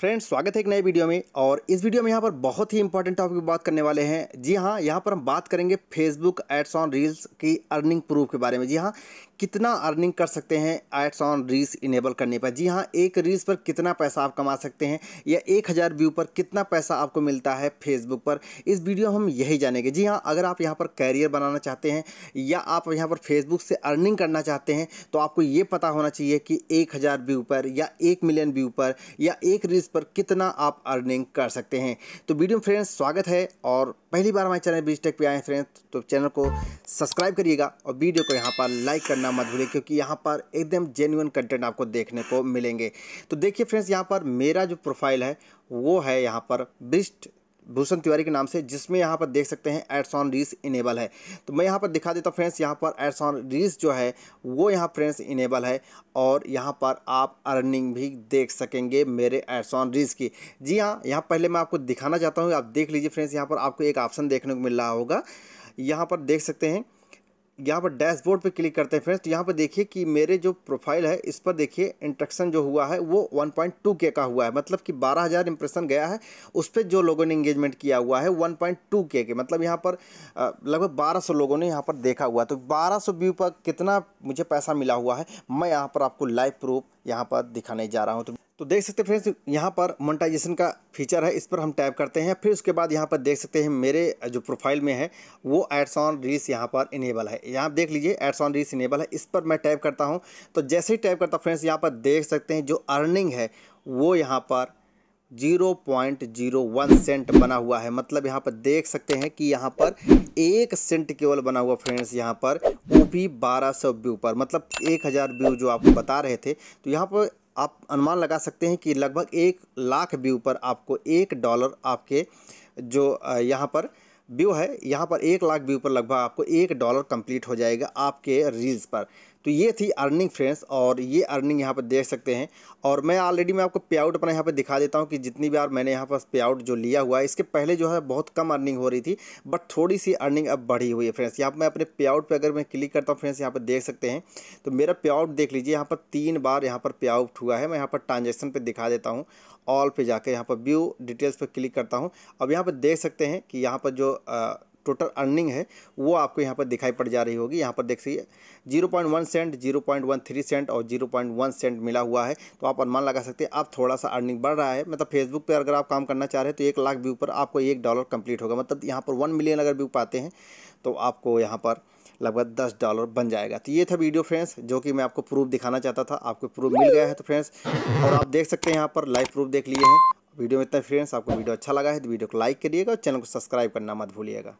friends स्वागत है एक नए वीडियो में और इस वीडियो में यहाँ पर बहुत ही इंपॉर्टेंट टॉपिक बात करने वाले हैं जी हाँ यहाँ पर हम बात करेंगे फेसबुक एड्स ऑन रील्स की अर्निंग प्रूफ के बारे में जी हाँ कितना अर्निंग कर सकते हैं एड्स ऑन रील्स इनेबल करने पर जी हाँ एक रील्स पर कितना पैसा आप कमा सकते हैं या एक हज़ार व्यू पर कितना पैसा आपको मिलता है फेसबुक पर इस वीडियो हम यही जानेंगे जी हाँ अगर आप यहाँ पर कैरियर बनाना चाहते हैं या आप यहाँ पर फेसबुक से अर्निंग करना चाहते हैं तो आपको ये पता होना चाहिए कि एक हज़ार व्यू पर या एक मिलियन व्यू पर या एक रील्स पर कितना आप अर्निंग कर सकते हैं तो वीडियो फ्रेंड्स स्वागत है और पहली बार हमारे चैनल बीज टेक पर आए फ्रेंड्स तो चैनल को सब्सक्राइब करिएगा और वीडियो को यहाँ पर लाइक करना करना मत भूलें क्योंकि यहाँ पर एकदम जेन्यून कंटेंट आपको देखने को मिलेंगे तो देखिए फ्रेंड्स यहाँ पर मेरा जो प्रोफाइल है वो है यहाँ पर बिस्ट भूषण तिवारी के नाम से जिसमें यहाँ पर देख सकते हैं एड्स ऑन रीस इनेबल है तो मैं यहाँ पर दिखा देता हूँ फ्रेंड्स यहाँ पर एड्स ऑन रीस जो है वो यहाँ फ्रेंड्स इनेबल है और यहाँ पर आप अर्निंग भी देख सकेंगे मेरे एड्स ऑन रीस की जी हाँ यहाँ पहले मैं आपको दिखाना चाहता हूँ आप देख लीजिए फ्रेंड्स यहाँ पर आपको एक ऑप्शन देखने को मिल रहा होगा यहाँ पर देख सकते हैं यहाँ पर डैशबोर्ड पे क्लिक करते हैं फ्रेंड्स तो यहाँ पर देखिए कि मेरे जो प्रोफाइल है इस पर देखिए इंट्रक्शन जो हुआ है वो 1.2 के का हुआ है मतलब कि 12000 इंप्रेशन गया है उस पर जो लोगों ने इंगेजमेंट किया हुआ है 1.2 के के मतलब यहाँ पर लगभग 1200 लोगों ने यहाँ पर देखा हुआ है तो 1200 व्यू पर कितना मुझे पैसा मिला हुआ है मैं यहाँ पर आपको लाइव प्रूफ यहाँ पर दिखाने जा रहा हूँ तो तो देख सकते हैं फ्रेंड्स यहाँ पर मोनेटाइजेशन का फीचर है इस पर हम टैप करते हैं फिर उसके बाद यहाँ पर देख सकते हैं मेरे जो प्रोफाइल में है वो एड्स ऑन रील्स यहाँ पर इनेबल है यहाँ देख लीजिए एड्स ऑन रील्स इनेबल है इस पर मैं टैप करता हूँ तो जैसे ही टैप करता फ्रेंड्स यहाँ पर देख सकते हैं जो अर्निंग है वो यहाँ पर zero point zero one cent बना हुआ है मतलब यहाँ पर देख सकते हैं कि यहाँ पर एक सेंट केवल बना हुआ फ्रेंड्स यहाँ पर वो भी बारह सौ व्यू पर मतलब एक हज़ार व्यू जो आपको बता रहे थे तो यहाँ पर आप अनुमान लगा सकते हैं कि लगभग एक लाख व्यू पर आपको एक डॉलर आपके जो यहाँ पर व्यू है यहाँ पर एक लाख व्यू पर लगभग आपको एक डॉलर कंप्लीट हो जाएगा आपके रील्स पर तो ये थी अर्निंग फ्रेंड्स और ये अर्निंग यहाँ पर देख सकते हैं और मैं ऑलरेडी मैं आपको पे आउट अपना यहाँ पर दिखा देता हूँ कि जितनी बार मैंने यहाँ पर पे आउट जो लिया हुआ है इसके पहले जो है बहुत कम अर्निंग हो रही थी बट थोड़ी सी अर्निंग अब बढ़ी हुई है फ्रेंड्स यहाँ पर मैं अपने पे आउट पर अगर मैं क्लिक करता हूँ फ्रेंड्स यहाँ पर देख सकते हैं तो मेरा पे आउट देख लीजिए यहाँ पर तीन बार यहाँ पर पे आउट हुआ है मैं यहाँ पर ट्रांजेक्शन पर दिखा देता हूँ ऑल पे जाकर यहाँ पर व्यू डिटेल्स पर क्लिक करता हूँ अब यहाँ पर देख सकते हैं कि यहाँ पर जो टोटल अर्निंग है वो आपको यहाँ पर दिखाई पड़ जा रही होगी यहाँ पर देख सकिए zero point one cent zero point one three cent और जीरो पॉइंट वन सेंट मिला हुआ है तो आप अनुमान लगा सकते हैं आप थोड़ा सा अर्निंग बढ़ रहा है मतलब फेसबुक पर अगर आप काम करना चाह रहे हैं तो एक लाख व्यू पर आपको एक डॉलर कंप्लीट होगा मतलब यहाँ पर वन मिलियन अगर व्यू पाते हैं तो आपको यहाँ पर लगभग दस डॉलर बन जाएगा तो ये था वीडियो फ्रेंड्स जो कि मैं आपको प्रूफ दिखाना चाहता था आपको प्रूफ मिल गया है तो फ्रेंड्स और आप देख सकते हैं यहाँ पर लाइव प्रूफ देख लिए हैं वीडियो में इतना फ्रेंड्स आपको वीडियो अच्छा लगा है तो वीडियो को लाइक करिएगा और चैनल को सब्सक्राइब करना मत भूलिएगा